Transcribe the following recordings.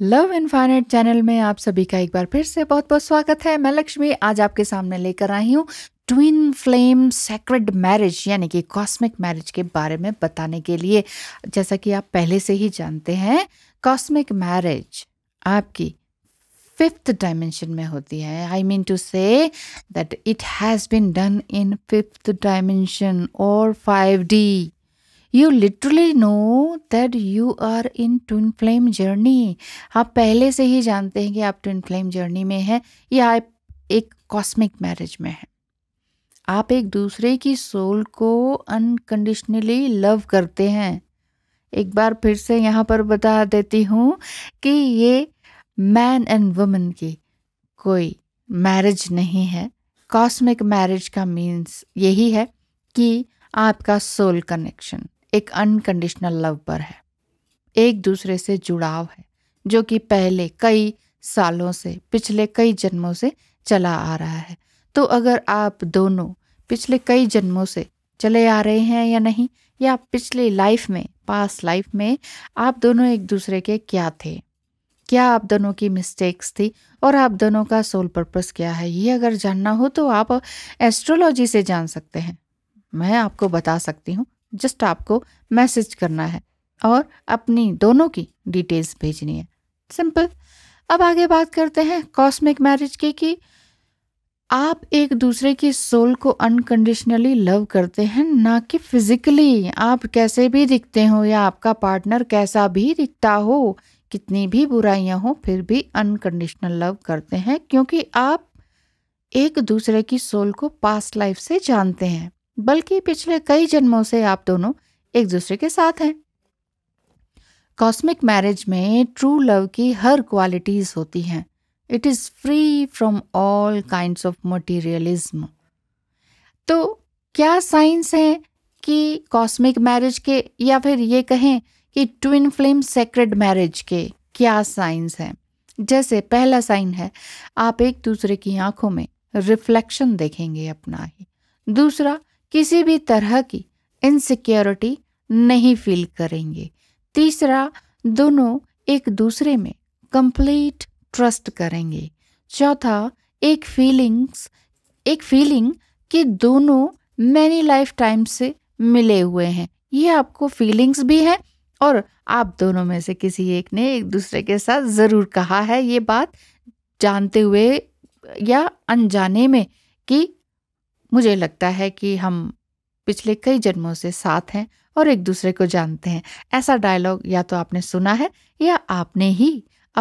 Love infinite channel में आप सभी का एक बार फिर से बहुत बहुत स्वागत है मैं लक्ष्मी आज आपके सामने लेकर आई हूँ ट्विन फ्लेम सेक्रेड मैरिज यानी कि कॉस्मिक मैरिज के बारे में बताने के लिए जैसा कि आप पहले से ही जानते हैं कॉस्मिक मैरिज आपकी फिफ्थ डायमेंशन में होती है I mean to say that it has been done in fifth dimension और five D you literally know that you are in twin flame journey आप पहले से ही जानते हैं कि आप ट्विन फ्लेम जर्नी में हैं या आप एक कॉस्मिक मैरिज में हैं आप एक दूसरे की सोल को अनकंडीशनली लव करते हैं एक बार फिर से यहाँ पर बता देती हूँ कि ये मैन एंड वुमेन की कोई मैरिज नहीं है कॉस्मिक मैरिज का मीन्स यही है कि आपका सोल कनेक्शन एक अनकंडीशनल लव पर है एक दूसरे से जुड़ाव है जो कि पहले कई सालों से पिछले कई जन्मों से चला आ रहा है तो अगर आप दोनों पिछले कई जन्मों से चले आ रहे हैं या नहीं या पिछले लाइफ में पास लाइफ में आप दोनों एक दूसरे के क्या थे क्या आप दोनों की मिस्टेक्स थी और आप दोनों का सोल पर्पस क्या है ये अगर जानना हो तो आप एस्ट्रोलॉजी से जान सकते हैं मैं आपको बता सकती हूँ जस्ट आपको मैसेज करना है और अपनी दोनों की डिटेल्स भेजनी है सिंपल अब आगे बात करते हैं कॉस्मिक मैरिज की कि आप एक दूसरे की सोल को अनकंडीशनली लव करते हैं ना कि फिजिकली आप कैसे भी दिखते हो या आपका पार्टनर कैसा भी दिखता हो कितनी भी बुराइयां हो फिर भी अनकंडीशनल लव करते हैं क्योंकि आप एक दूसरे की सोल को पास्ट लाइफ से जानते हैं बल्कि पिछले कई जन्मों से आप दोनों एक दूसरे के साथ हैं कॉस्मिक मैरिज में ट्रू लव की हर क्वालिटीज़ होती हैं it is free from all kinds of materialism तो क्या साइंस है कि कॉस्मिक मैरिज के या फिर ये कहें कि ट्विन फ्लेम सेक्रेड मैरिज के क्या साइंस हैं जैसे पहला साइन है आप एक दूसरे की आंखों में रिफ्लेक्शन देखेंगे अपना ही दूसरा किसी भी तरह की इनसिक्योरिटी नहीं फील करेंगे तीसरा दोनों एक दूसरे में कंप्लीट ट्रस्ट करेंगे चौथा एक फीलिंग्स एक फीलिंग कि दोनों मैनी लाइफ टाइम से मिले हुए हैं ये आपको फीलिंग्स भी हैं और आप दोनों में से किसी एक ने एक दूसरे के साथ ज़रूर कहा है ये बात जानते हुए या अनजाने में कि मुझे लगता है कि हम पिछले कई जन्मों से साथ हैं और एक दूसरे को जानते हैं ऐसा डायलॉग या तो आपने सुना है या आपने ही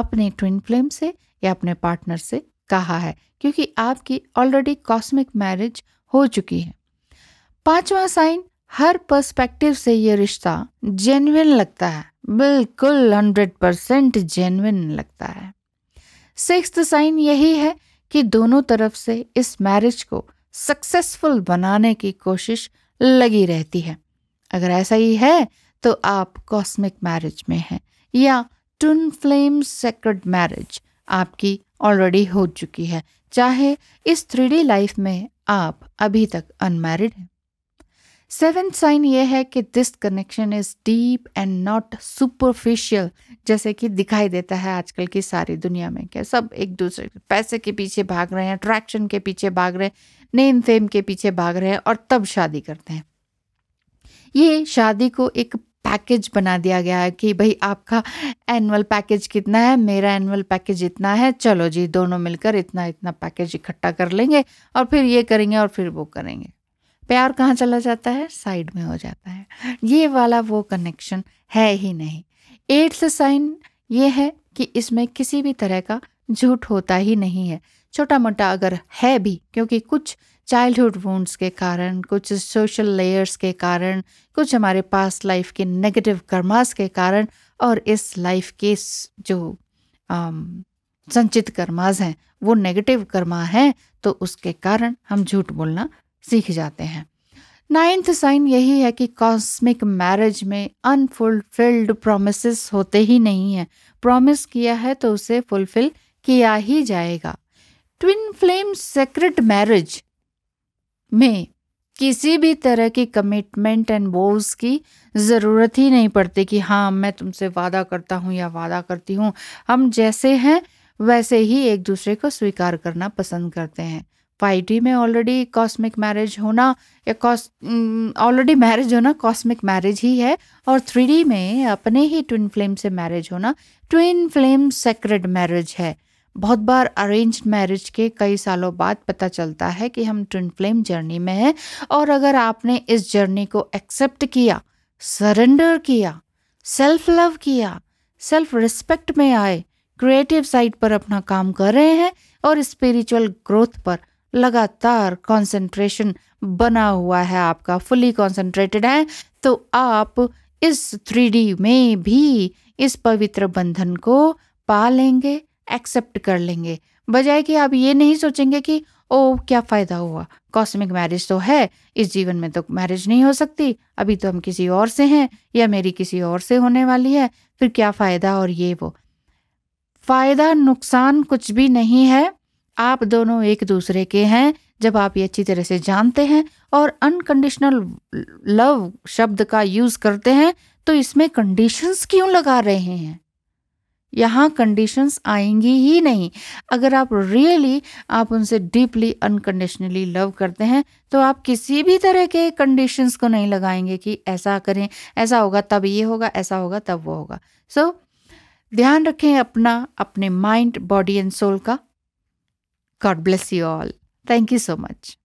अपने ट्विन फ्लेम से या अपने पार्टनर से कहा है क्योंकि आपकी ऑलरेडी कॉस्मिक मैरिज हो चुकी है पांचवा साइन हर पर्सपेक्टिव से ये रिश्ता जेन्युन लगता है बिल्कुल हंड्रेड परसेंट जेन्युन लगता है सिक्स साइन यही है कि दोनों तरफ से इस मैरिज को सक्सेसफुल बनाने की कोशिश लगी रहती है अगर ऐसा ही है तो आप कॉस्मिक मैरिज में हैं या टून फ्लेम सेक्रेड मैरिज आपकी ऑलरेडी हो चुकी है चाहे इस थ्री लाइफ में आप अभी तक अनमैरिड हैं सेवेंथ साइन ये है कि this connection is deep and not superficial जैसे कि दिखाई देता है आजकल की सारी दुनिया में क्या सब एक दूसरे पैसे के पीछे भाग रहे हैं अट्रैक्शन के पीछे भाग रहे हैं नेम फेम के पीछे भाग रहे हैं और तब शादी करते हैं ये शादी को एक पैकेज बना दिया गया है कि भाई आपका एनुअल पैकेज कितना है मेरा एनुअल पैकेज इतना है चलो जी दोनों मिलकर इतना इतना पैकेज इकट्ठा कर लेंगे और फिर ये करेंगे और फिर वो करेंगे प्यार कहाँ चला जाता है साइड में हो जाता है ये वाला वो कनेक्शन है ही नहीं एट्थ साइन ये है कि इसमें किसी भी तरह का झूठ होता ही नहीं है छोटा मोटा अगर है भी क्योंकि कुछ चाइल्डहुड वूंड्स के कारण कुछ सोशल लेयर्स के कारण कुछ हमारे पास लाइफ के नेगेटिव कर्मास के कारण और इस लाइफ के जो आम, संचित कर्माज हैं वो नेगेटिव कर्मा हैं तो उसके कारण हम झूठ बोलना सीख जाते हैं नाइन्थ साइन यही है कि कॉस्मिक मैरिज में अनफुलफिल्ड प्रोमिस होते ही नहीं है प्रॉमिस किया है तो उसे फुलफिल किया ही जाएगा ट्विन फ्लेम सेक्रेट मैरिज में किसी भी तरह की कमिटमेंट एंड बोझ की ज़रूरत ही नहीं पड़ती कि हाँ मैं तुमसे वादा करता हूँ या वादा करती हूँ हम जैसे हैं वैसे ही एक दूसरे को स्वीकार करना पसंद करते हैं फाइव डी में ऑलरेडी कॉस्मिक मैरिज होना या कॉस ऑलरेडी मैरिज होना कॉस्मिक मैरिज ही है और थ्री डी में अपने ही ट्विन फ्लेम से मैरिज होना ट्विन फ्लेम सेक्रेड मैरिज है बहुत बार अरेंज मैरिज के कई सालों बाद पता चलता है कि हम ट्विन फ्लेम जर्नी में हैं और अगर आपने इस जर्नी को एक्सेप्ट किया सरेंडर किया सेल्फ लव किया सेल्फ रिस्पेक्ट में आए क्रिएटिव साइड पर अपना काम कर रहे हैं और स्पिरिचुअल ग्रोथ पर लगातार कंसंट्रेशन बना हुआ है आपका फुली कंसंट्रेटेड है तो आप इस थ्री में भी इस पवित्र बंधन को पा लेंगे एक्सेप्ट कर लेंगे बजाय कि आप ये नहीं सोचेंगे कि ओ क्या फ़ायदा हुआ कॉस्मिक मैरिज तो है इस जीवन में तो मैरिज नहीं हो सकती अभी तो हम किसी और से हैं या मेरी किसी और से होने वाली है फिर क्या फ़ायदा और ये वो फ़ायदा नुकसान कुछ भी नहीं है आप दोनों एक दूसरे के हैं जब आप ये अच्छी तरह से जानते हैं और अनकंडीशनल लव शब्द का यूज़ करते हैं तो इसमें कंडीशंस क्यों लगा रहे हैं यहाँ कंडीशंस आएंगी ही नहीं अगर आप रियली आप उनसे डीपली अनकंडीशनली लव करते हैं तो आप किसी भी तरह के कंडीशंस को नहीं लगाएंगे कि ऐसा करें ऐसा होगा तब ये होगा ऐसा होगा तब वो होगा सो so, ध्यान रखें अपना अपने माइंड बॉडी एंड सोल का God bless you all. Thank you so much.